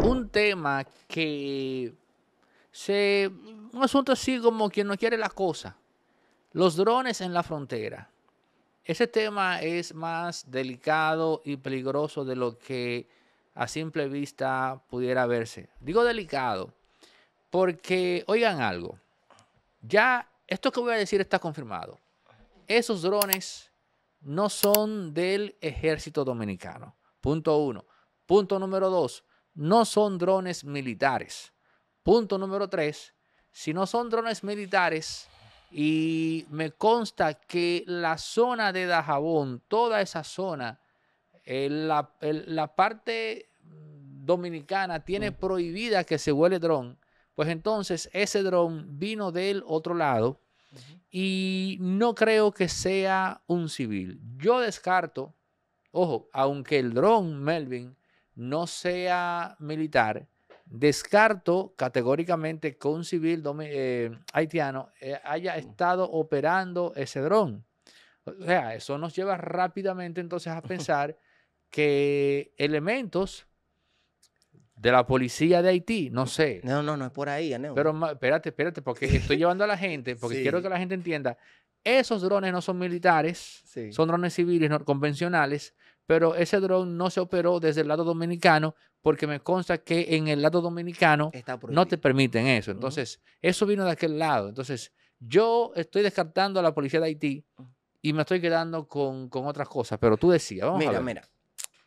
un tema que se. Un asunto así como quien no quiere la cosa. Los drones en la frontera. Ese tema es más delicado y peligroso de lo que a simple vista pudiera verse. Digo delicado porque, oigan algo, ya esto que voy a decir está confirmado. Esos drones no son del ejército dominicano. Punto uno. Punto número dos no son drones militares. Punto número tres, si no son drones militares y me consta que la zona de Dajabón, toda esa zona, eh, la, parte dominicana tiene mm. prohibida que se huele dron, pues entonces ese dron vino del otro lado y no creo que sea un civil. Yo descarto, ojo, aunque el dron, Melvin, no sea militar, descarto categóricamente que un civil eh, haitiano eh, haya mm. estado operando ese dron. O sea, eso nos lleva rápidamente entonces a pensar que elementos de la policía de Haití, no sé. No, no, no es por ahí, Aneo. Pero espérate, espérate, porque estoy llevando a la gente, porque quiero que la gente entienda. Esos drones no son militares, son drones civiles convencionales, pero ese drone no se operó desde el lado dominicano porque me consta que en el lado dominicano no te permiten eso. Entonces, eso vino de aquel lado. Entonces, yo estoy descartando a la policía de Haití y me estoy quedando con, otras cosas, pero tú decías, vamos mira, a ver. Mira,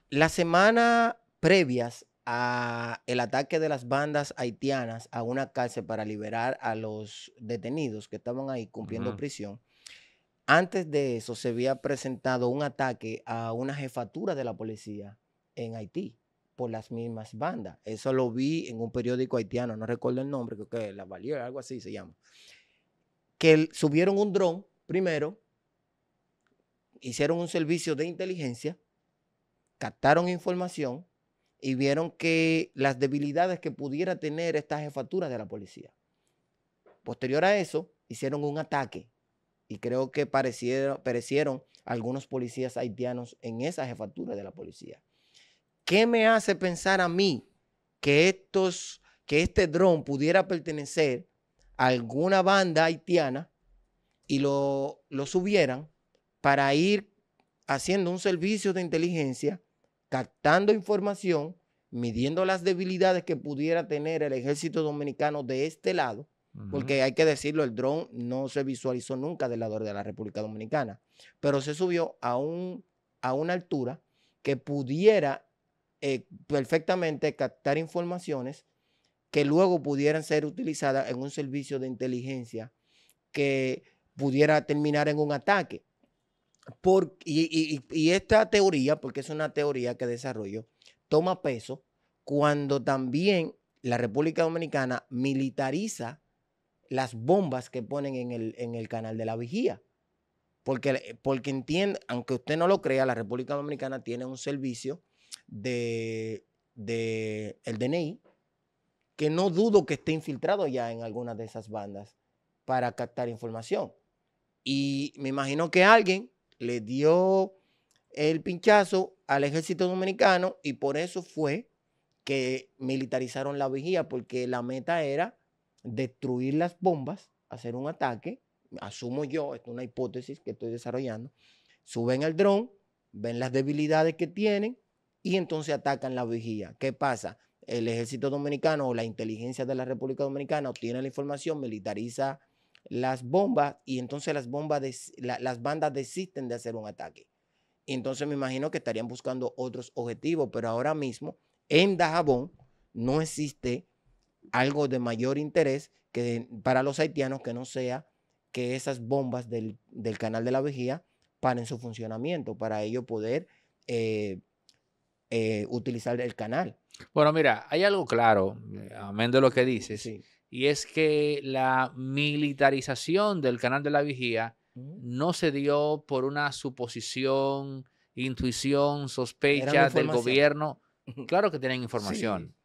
la semana previas al ataque de las bandas haitianas a una cárcel para liberar a los detenidos que estaban ahí cumpliendo prisión, antes de eso se había presentado un ataque a una jefatura de la policía en Haití por las mismas bandas. Eso lo vi en un periódico haitiano, no recuerdo el nombre, creo que La Valier, algo así se llama. Que subieron un dron primero, hicieron un servicio de inteligencia, captaron información y vieron que las debilidades que pudiera tener esta jefatura de la policía. Posterior a eso, hicieron un ataque y creo que parecieron, perecieron algunos policías haitianos en esa jefatura de la policía. ¿Qué me hace pensar a mí que, estos, que este dron pudiera pertenecer a alguna banda haitiana y lo subieran para ir haciendo un servicio de inteligencia, captando información, midiendo las debilidades que pudiera tener el ejército dominicano de este lado porque hay que decirlo, el dron no se visualizó nunca del lado de la República Dominicana, pero se subió a, un, a una altura que pudiera eh, perfectamente captar informaciones que luego pudieran ser utilizadas en un servicio de inteligencia que pudiera terminar en un ataque. Por, y, y, esta teoría, porque es una teoría que desarrollo, toma peso cuando también la República Dominicana militariza las bombas que ponen en el, canal de la vigía. Porque, porque entiende, aunque usted no lo crea, la República Dominicana tiene un servicio de, de el DNI que no dudo que esté infiltrado ya en alguna de esas bandas para captar información. Y me imagino que alguien le dio el pinchazo al ejército dominicano y por eso fue que militarizaron la vigía, porque la meta era destruir las bombas, hacer un ataque, asumo yo, esto es una hipótesis que estoy desarrollando, suben al dron, ven las debilidades que tienen y entonces atacan la vigía. ¿Qué pasa? El ejército dominicano o la inteligencia de la República Dominicana obtiene la información, militariza las bombas y entonces las, bombas las bandas desisten de hacer un ataque. Y entonces me imagino que estarían buscando otros objetivos, pero ahora mismo en Dajabón no existe algo de mayor interés que para los haitianos que no sea que esas bombas del, canal de la vigía paren su funcionamiento para ello poder eh, eh, utilizar el canal. Bueno, mira, hay algo claro, eh, amén de lo que dices, sí. y es que la militarización del canal de la vigía no se dio por una suposición, intuición, sospecha del gobierno. Claro que tienen información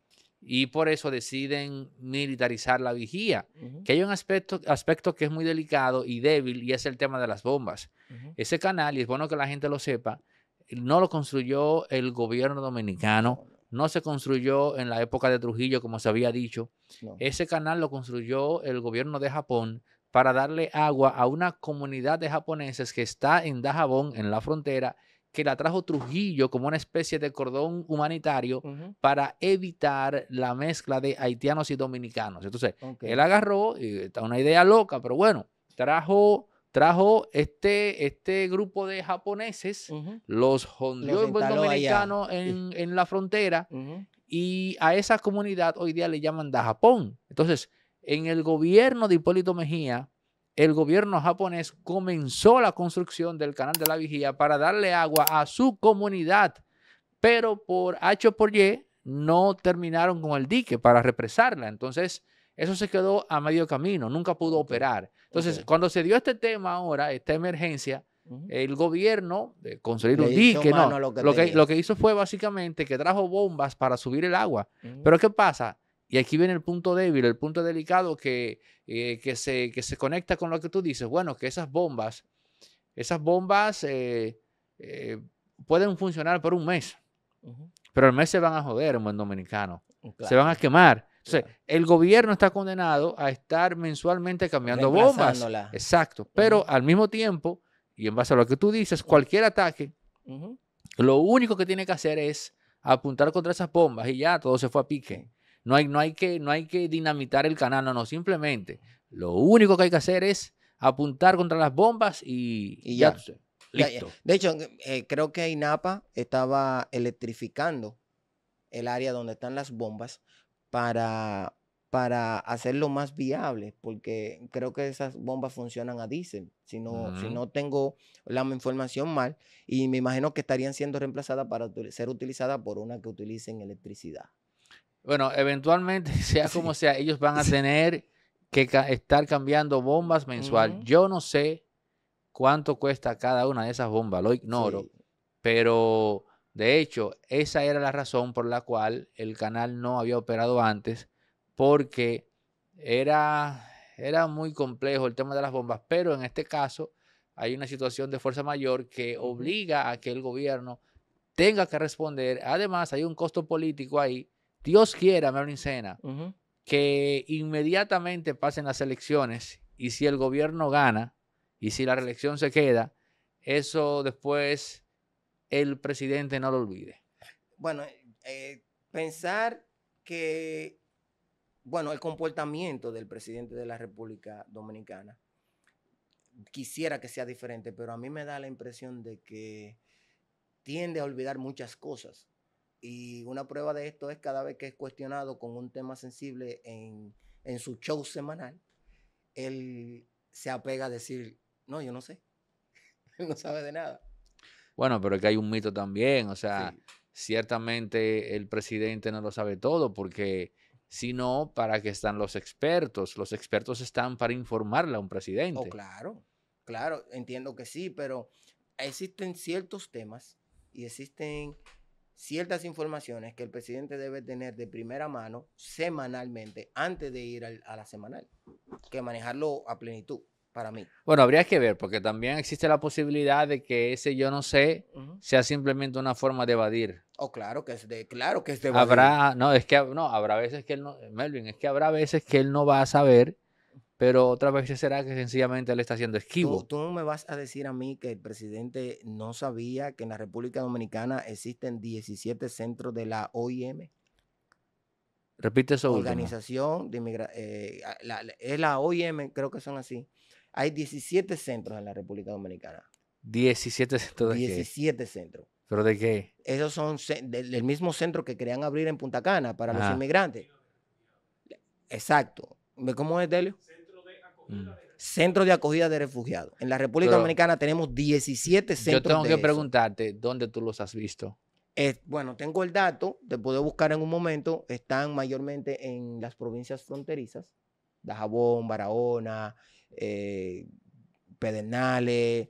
y por eso deciden militarizar la vigía, que hay un aspecto, aspecto que es muy delicado y débil y es el tema de las bombas. Ese canal, y es bueno que la gente lo sepa, no lo construyó el gobierno dominicano, no se construyó en la época de Trujillo, como se había dicho. Ese canal lo construyó el gobierno de Japón para darle agua a una comunidad de japoneses que está en Dajabón, en la frontera, que la trajo Trujillo como una especie de cordón humanitario para evitar la mezcla de haitianos y dominicanos. Entonces, él agarró, y está una idea loca, pero bueno, trajo trajo este, este grupo de japoneses, los hundió en en, la frontera y a esa comunidad hoy día le llaman da Japón. Entonces, en el gobierno de Hipólito Mejía, el gobierno japonés comenzó la construcción del canal de la vigía para darle agua a su comunidad, pero por H por Y no terminaron con el dique para represarla. Entonces, eso se quedó a medio camino, nunca pudo operar. Entonces, cuando se dio este tema ahora, esta emergencia, el gobierno, de construir un dique, no, lo que, lo, que, hizo fue básicamente que trajo bombas para subir el agua. Pero ¿qué pasa? Y aquí viene el punto débil, el punto delicado que, eh, se, se conecta con lo que tú dices. Bueno, que esas bombas, esas bombas eh, eh, pueden funcionar por un mes, pero al mes se van a joder, en buen dominicano. Mm, se van a quemar. el gobierno está condenado a estar mensualmente cambiando bombas. Exacto. Pero al mismo tiempo, y en base a lo que tú dices, cualquier ataque, lo único que tiene que hacer es apuntar contra esas bombas y ya todo se fue a pique. No hay, no hay, que, no hay que dinamitar el canal, no, no, simplemente lo único que hay que hacer es apuntar contra las bombas y, ya. listo. De hecho, eh, creo que INAPA estaba electrificando el área donde están las bombas para, para hacerlo más viable, porque creo que esas bombas funcionan a diésel, si no, si no tengo la información mal, y me imagino que estarían siendo reemplazadas para ser utilizadas por una que utilice electricidad. Bueno, eventualmente, sea como sea, ellos van a tener que estar cambiando bombas mensual. Yo no sé cuánto cuesta cada una de esas bombas, lo ignoro, pero de hecho, esa era la razón por la cual el canal no había operado antes, porque era, era muy complejo el tema de las bombas, pero en este caso hay una situación de fuerza mayor que obliga a que el gobierno tenga que responder. Además, hay un costo político ahí Dios quiera, Merlin Sena, que inmediatamente pasen las elecciones y si el gobierno gana y si la reelección se queda, eso después el presidente no lo olvide. Bueno, eh, pensar que, bueno, el comportamiento del presidente de la República Dominicana quisiera que sea diferente, pero a mí me da la impresión de que tiende a olvidar muchas cosas y una prueba de esto es cada vez que es cuestionado con un tema sensible en, su show semanal, él se apega a decir, no, yo no sé, no sabe de nada. Bueno, pero es que hay un mito también, o sea, ciertamente el presidente no lo sabe todo porque si no, para qué están los expertos. Los expertos están para informarle a un oh, presidente. Oh, claro, claro, entiendo que sí, pero existen ciertos temas y existen ciertas informaciones que el presidente debe tener de primera mano semanalmente antes de ir a la semanal, que manejarlo a plenitud para mí. Bueno, habría que ver, porque también existe la posibilidad de que ese yo no sé sea simplemente una forma de evadir. Oh, claro que es de, claro que es de evadir. Habrá, no, es que no, habrá veces que él no, Melvin, es que habrá veces que él no va a saber pero otra vez será que sencillamente él está haciendo esquivo. ¿Tú, me vas a decir a mí que el presidente no sabía que en la República Dominicana existen 17 centros de la OIM. Repite eso. Organización de inmigración. Eh, es la OIM, creo que son así. Hay 17 centros en la República Dominicana. 17 centros. De 17 centros. ¿Pero de qué? Esos son del, mismo centro que querían abrir en Punta Cana para los inmigrantes. Exacto. ¿Cómo es, Delio? Mm. Centro de acogida de refugiados. En la República Dominicana tenemos 17 centros. Yo tengo que preguntarte, ¿dónde tú los has visto? bueno, tengo el dato, te puedo buscar en un momento. Están mayormente en las provincias fronterizas: Dajabón, Barahona, eh, Pedernales,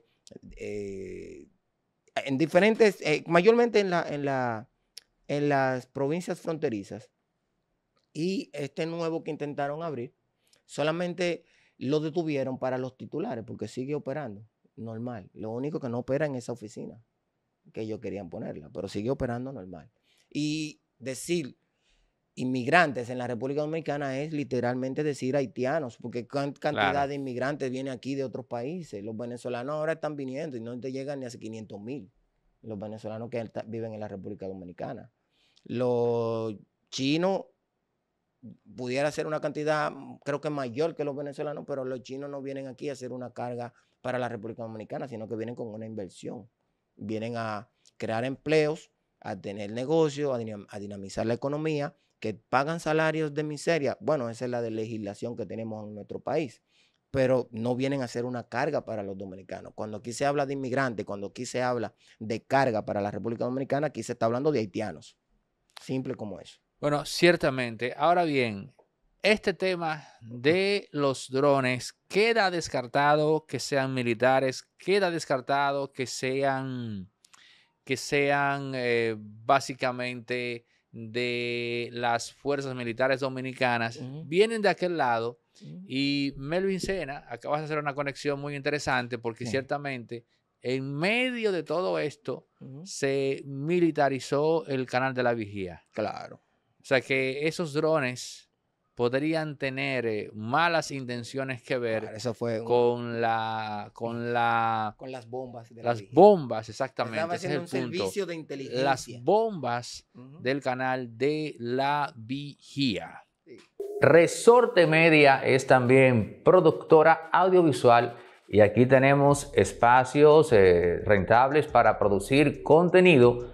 eh, en diferentes, eh, mayormente en, la, en, la, en las provincias fronterizas. Y este nuevo que intentaron abrir, solamente lo detuvieron para los titulares porque sigue operando, normal. Lo único que no opera en esa oficina que ellos querían ponerla, pero sigue operando normal. Y decir inmigrantes en la República Dominicana es literalmente decir haitianos, porque cantidad de inmigrantes viene aquí de otros países. Los venezolanos ahora están viniendo y no te llegan ni hace 500 mil. Los venezolanos que viven en la República Dominicana. Los chinos pudiera ser una cantidad, mm, creo que mayor que los venezolanos, pero los chinos no vienen aquí a hacer una carga para la República Dominicana, sino que vienen con una inversión. Vienen a crear empleos, a tener negocios, a, dinamizar la economía, que pagan salarios de miseria. Bueno, esa es la de legislación que tenemos en nuestro país, pero no vienen a hacer una carga para los dominicanos. Cuando aquí se habla de inmigrantes, cuando aquí se habla de carga para la República Dominicana, aquí se está hablando de haitianos. Simple como eso. Bueno, ciertamente. Ahora bien, este tema de los drones queda descartado que sean militares, queda descartado que sean, que sean eh, básicamente de las fuerzas militares dominicanas. Vienen de aquel lado. Y Melvin Sena, acabas de hacer una conexión muy interesante porque ciertamente en medio de todo esto se militarizó el canal de la vigía. Claro. O sea que esos drones podrían tener eh, malas intenciones que ver con la con la con las bombas las bombas exactamente el las bombas del canal de la vigía Resorte Media es también productora audiovisual y aquí tenemos espacios eh, rentables para producir contenido